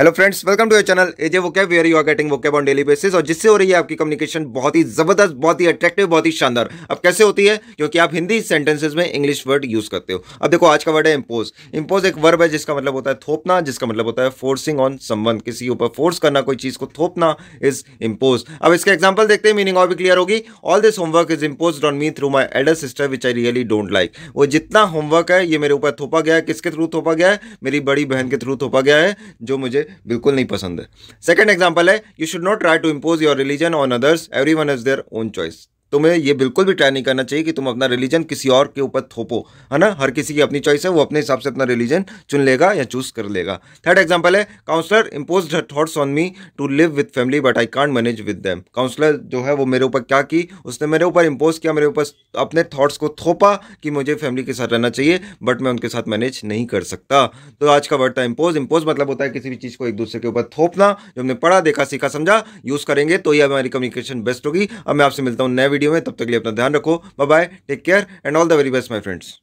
hello friends welcome to your channel एजे वो cab where you are getting वो cab on daily basis और जिससे हो रही है आपकी कम्युनिकेशन बहुत ही जबरदस्त बहुत ही अट्रैक्टिव बहुत ही शानदार अब कैसे होती है क्योंकि आप हिंदी सेंटेंसेस में इंग्लिश वर्ड यूज करते हो अब देखो आज का वर्ड है इम्पोज इम्पोज एक वर्ब है जिसका मतलब होता है थोपना जिसका मतलब होता है फोर्सिंग ऑन समवन किसी ऊपर फोर्स करना कोई चीज को थोपना इज इम्पोज अब इसका एग्जाम्पल देखते हैं मीनिंग और भी क्लियर होगी all this homework is impose on me through my elder sister which I really don't like वो जितना होमवर्क है ये मेरे ऊपर थोपा गया है किसके थ्रू थोपा गया है मेरी बड़ी बहन के थ्रू थोपा गया है जो मुझे बिल्कुल नहीं पसंद है सेकेंड एग्जाम्पल है you should not try to impose your religion on others everyone is their own choice तुम्हें ये बिल्कुल भी ट्राई नहीं करना चाहिए कि तुम अपना रिलीजन किसी और के ऊपर थोपो है ना हर किसी की अपनी चॉइस है वो अपने हिसाब से अपना रिलीजन चुन लेगा या चूज कर लेगा थर्ड एग्जाम्पल है counsellor impose thoughts on me to live with family but I can't manage with them counsellor जो है वो मेरे ऊपर क्या की उसने मेरे ऊपर इम्पोज किया मेरे ऊपर अपने थाट्स को थोपा कि मुझे फैमिली के साथ रहना चाहिए बट मैं उनके साथ मैनेज नहीं कर सकता तो आज का वर्ड था इम्पोज इम्पोज मतलब होता है किसी भी चीज़ को एक दूसरे के ऊपर थोपना जो हमने पढ़ा देखा सीखा समझा यूज़ करेंगे तो ये हमारी कम्युनिकेशन बेस्ट होगी अब मैं आपसे मिलता हूँ नए वीडियो में तब तक के लिए अपना ध्यान रखो bye take care and all the very best my friends